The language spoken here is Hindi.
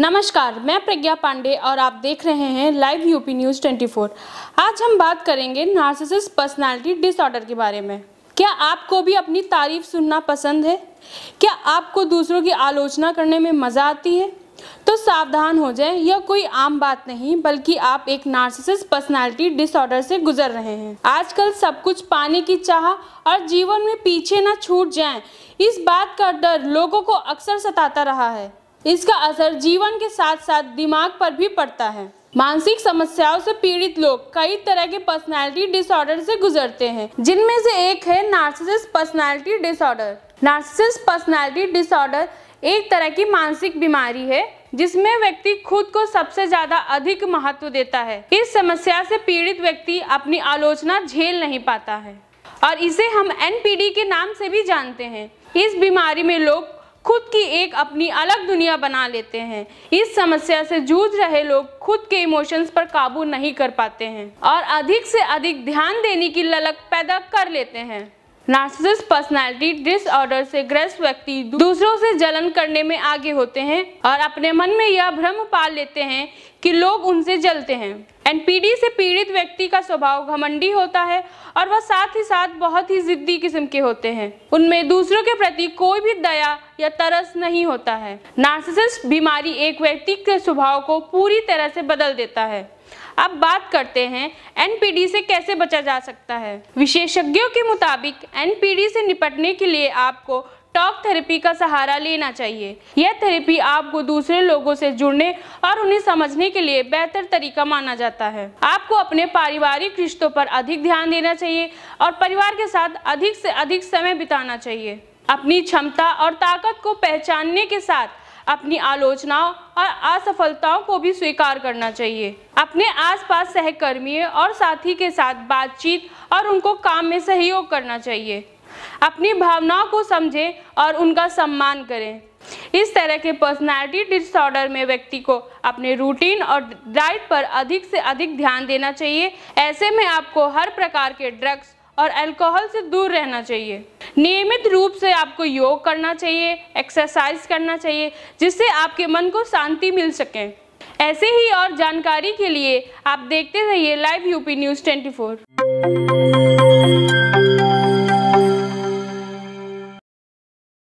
नमस्कार मैं प्रज्ञा पांडे और आप देख रहे हैं लाइव यूपी न्यूज़ 24। आज हम बात करेंगे नार्सिसिस पर्सनालिटी डिसऑर्डर के बारे में क्या आपको भी अपनी तारीफ सुनना पसंद है क्या आपको दूसरों की आलोचना करने में मज़ा आती है तो सावधान हो जाएं यह कोई आम बात नहीं बल्कि आप एक नार्सिसिस पर्सनालिटी डिसऑर्डर से गुजर रहे हैं आजकल सब कुछ पाने की चाह और जीवन में पीछे ना छूट जाएं इस बात का डर लोगों को अक्सर सताता रहा है इसका असर जीवन के साथ साथ दिमाग पर भी पड़ता है मानसिक समस्याओं से पीड़ित लोग कई तरह के पर्सनालिटी डिसऑर्डर से गुजरते हैं जिनमें से एक है narcissist personality disorder narcissist personality disorder एक तरह की मानसिक बीमारी है जिसमें व्यक्ति खुद को सबसे ज्यादा अधिक महत्व देता है इस समस्या से पीड़ित व्यक्ति अपनी आलोचना झेल नहीं पाता है और इसे हम एनपीडी के नाम से भी जानते हैं इस बीमारी में लोग खुद की एक अपनी अलग दुनिया बना लेते हैं इस समस्या से जूझ रहे लोग खुद के इमोशंस पर काबू नहीं कर पाते हैं और अधिक से अधिक ध्यान देने की ललक पैदा कर लेते हैं नार्सिसिस्ट पर्सनालिटी डिसऑर्डर से ग्रस्त व्यक्ति दूसरों से जलन करने में आगे होते हैं और अपने मन में यह भ्रम पाल लेते हैं कि लोग उनसे जलते हैं एनपीडी से पीड़ित व्यक्ति का स्वभाव घमंडी होता है और वह साथ ही साथ बहुत ही जिद्दी किस्म के होते हैं उनमें दूसरों के प्रति कोई भी दया या तरस नहीं होता है नार्सिसिस्ट बीमारी एक व्यक्ति के स्वभाव को पूरी तरह से बदल देता है अब बात करते हैं एनपीडी से कैसे बचा जा सकता है विशेषज्ञों के मुताबिक एनपीडी से निपटने के लिए आपको टॉक थेरेपी का सहारा लेना चाहिए यह थेरेपी आपको दूसरे लोगों से जुड़ने और उन्हें समझने के लिए बेहतर तरीका माना जाता है आपको अपने पारिवारिक रिश्तों पर अधिक ध्यान देना चाहिए और परिवार के साथ अधिक से अधिक समय बिताना चाहिए अपनी क्षमता और ताकत को पहचानने के साथ अपनी आलोचनाओं और असफलताओं को भी स्वीकार करना चाहिए अपने आसपास सहकर्मियों और साथी के साथ बातचीत और उनको काम में सहयोग करना चाहिए अपनी भावनाओं को समझें और उनका सम्मान करें इस तरह के पर्सनालिटी डिसऑर्डर में व्यक्ति को अपने रूटीन और डाइट पर अधिक से अधिक ध्यान देना चाहिए ऐसे में आपको हर प्रकार के ड्रग्स और अल्कोहल से दूर रहना चाहिए नियमित रूप से आपको योग करना चाहिए एक्सरसाइज करना चाहिए जिससे आपके मन को शांति मिल सके ऐसे ही और जानकारी के लिए आप देखते रहिए लाइव यूपी न्यूज़ 24